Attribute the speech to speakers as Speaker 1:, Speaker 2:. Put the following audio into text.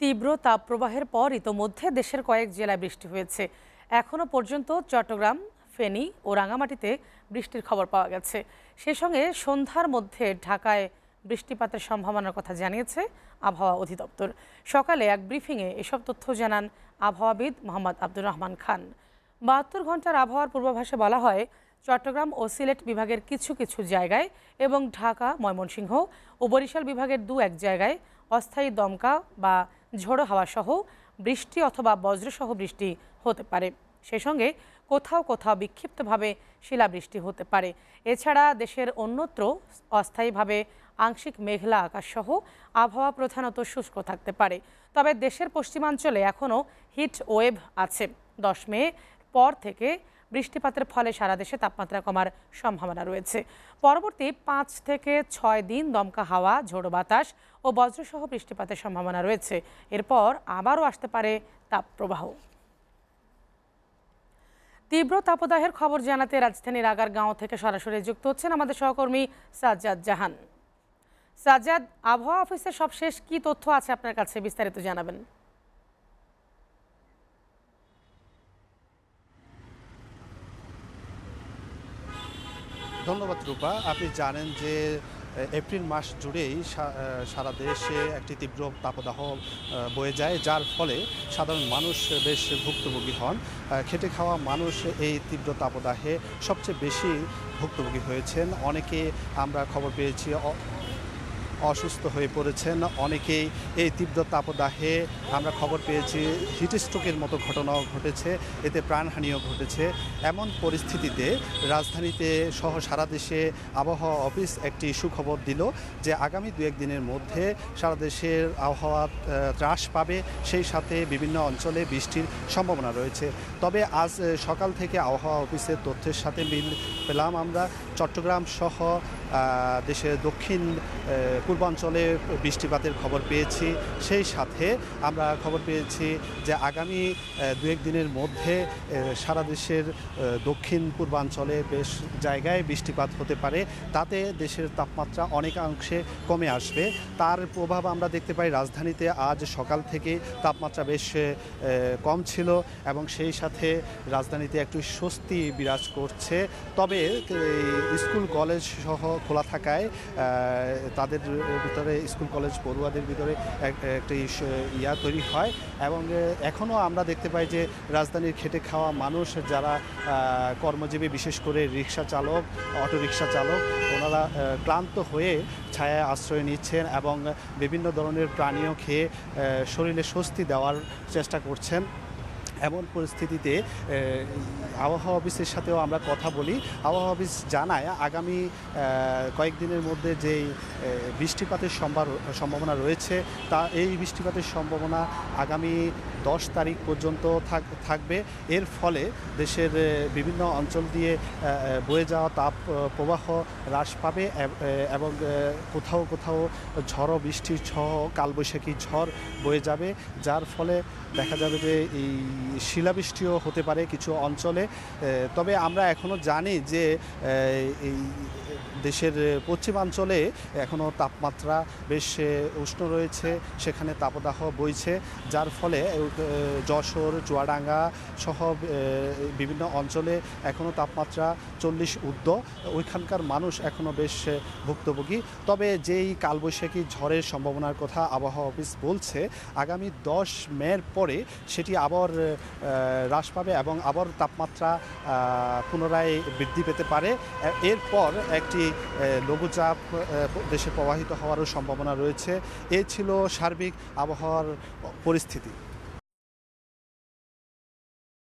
Speaker 1: তীব্র তাপপ্রবাহের পর ইতোমধ্যে দেশের কয়েক জেলায় বৃষ্টি হয়েছে এখনও পর্যন্ত চট্টগ্রাম ফেনী ও রাঙামাটিতে বৃষ্টির খবর পাওয়া গেছে সেই সঙ্গে সন্ধ্যার মধ্যে ঢাকায় বৃষ্টিপাতের সম্ভাবনার কথা জানিয়েছে আবহাওয়া অধিদপ্তর সকালে এক ব্রিফিংয়ে এসব তথ্য জানান আবহাওয়াবিদ মোহাম্মদ আব্দুর রহমান খান বাহাত্তর ঘন্টার আবহাওয়ার পূর্বাভাসে বলা হয় চট্টগ্রাম ও সিলেট বিভাগের কিছু কিছু জায়গায় এবং ঢাকা ময়মনসিংহ ও বরিশাল বিভাগের দু এক জায়গায় অস্থায়ী দমকা বা ঝোড়ো হাওয়াসহ বৃষ্টি অথবা বজ্রসহ বৃষ্টি হতে পারে সেই সঙ্গে কোথাও কোথাও বিক্ষিপ্তভাবে শিলাবৃষ্টি হতে পারে এছাড়া দেশের অন্যত্র অস্থায়ীভাবে আংশিক মেঘলা আকাশসহ আবহাওয়া প্রধানত শুষ্ক থাকতে পারে তবে দেশের পশ্চিমাঞ্চলে এখনও হিট ওয়েভ আছে দশ মে পর থেকে বৃষ্টিপাতের ফলে সারা দেশে তাপমাত্রা কমার সম্ভাবনা রয়েছে পরবর্তী পাঁচ থেকে ছয় দিন দমকা হাওয়া ঝোড়ো বাতাস ও বজ্রসহ বৃষ্টিপাতের সম্ভাবনা রয়েছে এরপর আবারও আসতে পারে তাপপ্রবাহ তীব্র তাপদাহের খবর জানাতে রাজধানীর আগারগাঁও থেকে সরাসরি যুক্ত হচ্ছেন আমাদের সহকর্মী সাজ্জাদ জাহান সাজ্জাদ আবহাওয়া অফিসের সবশেষ কি তথ্য আছে আপনার কাছে বিস্তারিত জানাবেন
Speaker 2: ধন্যবাদ রূপা আপনি জানেন যে এপ্রিল মাস জুড়েই সারা দেশে একটি তীব্র তাপদাহ বয়ে যায় যার ফলে সাধারণ মানুষ বেশ ভুক্তভোগী হন খেটে খাওয়া মানুষ এই তীব্র তাপদাহে সবচেয়ে বেশি ভুক্তভোগী হয়েছেন অনেকে আমরা খবর পেয়েছি অসুস্থ হয়ে পড়েছেন অনেকেই এই তীব্র তাপদাহে আমরা খবর পেয়েছি হিটস্ট্রোকের মতো ঘটনাও ঘটেছে এতে প্রাণহানিও ঘটেছে এমন পরিস্থিতিতে রাজধানীতে সহ সারা দেশে আবহাওয়া অফিস একটি সুখবর দিল যে আগামী দু একদিনের মধ্যে সারা দেশের আবহাওয়া হ্রাস পাবে সেই সাথে বিভিন্ন অঞ্চলে বৃষ্টির সম্ভাবনা রয়েছে তবে আজ সকাল থেকে আবহাওয়া অফিসের তথ্যের সাথে মিল পেলাম আমরা চট্টগ্রাম সহ দেশের দক্ষিণ পূর্বাঞ্চলে বৃষ্টিপাতের খবর পেয়েছি সেই সাথে আমরা খবর পেয়েছি যে আগামী দু দিনের মধ্যে সারা দেশের দক্ষিণ পূর্বাঞ্চলে বেশ জায়গায় বৃষ্টিপাত হতে পারে তাতে দেশের তাপমাত্রা অনেকাংশে কমে আসবে তার প্রভাব আমরা দেখতে পাই রাজধানীতে আজ সকাল থেকে তাপমাত্রা বেশ কম ছিল এবং সেই সাথে রাজধানীতে একটু স্বস্তি বিরাজ করছে তবে স্কুল কলেজ সহ খোলা থাকায় তাদের ভিতরে স্কুল কলেজ পড়ুয়াদের ভিতরে একটি ইয়া তৈরি হয় এবং এখনও আমরা দেখতে পাই যে রাজধানীর খেটে খাওয়া মানুষ যারা কর্মজীবী বিশেষ করে রিক্সা চালক রিক্সা চালক ওনারা ক্লান্ত হয়ে ছায়ায় আশ্রয় নিচ্ছেন এবং বিভিন্ন ধরনের প্রাণীয় খেয়ে শরীরে স্বস্তি দেওয়ার চেষ্টা করছেন এমন পরিস্থিতিতে আবহাওয়া অফিসের সাথেও আমরা কথা বলি আবহাওয়া অফিস জানায় আগামী কয়েকদিনের মধ্যে যেই বৃষ্টিপাতের সম্ভাবনা রয়েছে তা এই বৃষ্টিপাতের সম্ভাবনা আগামী দশ তারিখ পর্যন্ত থাকবে এর ফলে দেশের বিভিন্ন অঞ্চল দিয়ে বয়ে যাওয়া তাপ প্রবাহ হ্রাস পাবে এবং কোথাও কোথাও ঝড় বৃষ্টি সহ কালবৈশাখী ঝড় বয়ে যাবে যার ফলে দেখা যাবে যে এই শিলাবৃষ্টিও হতে পারে কিছু অঞ্চলে তবে আমরা এখনও জানি যে এই দেশের পশ্চিমাঞ্চলে এখনও তাপমাত্রা বেশ উষ্ণ রয়েছে সেখানে তাপদাহ বইছে যার ফলে যশোর চুয়াডাঙ্গা সহ বিভিন্ন অঞ্চলে এখনও তাপমাত্রা চল্লিশ ঊর্ধ্ব ওইখানকার মানুষ এখনও বেশ ভুক্তভোগী তবে যেই কালবৈশাখী ঝড়ের সম্ভাবনার কথা আবহাওয়া অফিস বলছে আগামী দশ মের পরে সেটি আবার হ্রাস পাবে এবং আবার তাপমাত্রা তাপমাত্রা পুনরায় বৃদ্ধি পেতে পারে এরপর একটি লঘুচাপ দেশে প্রবাহিত হওয়ারও সম্ভাবনা রয়েছে এ ছিল সার্বিক আবহাওয়ার পরিস্থিতি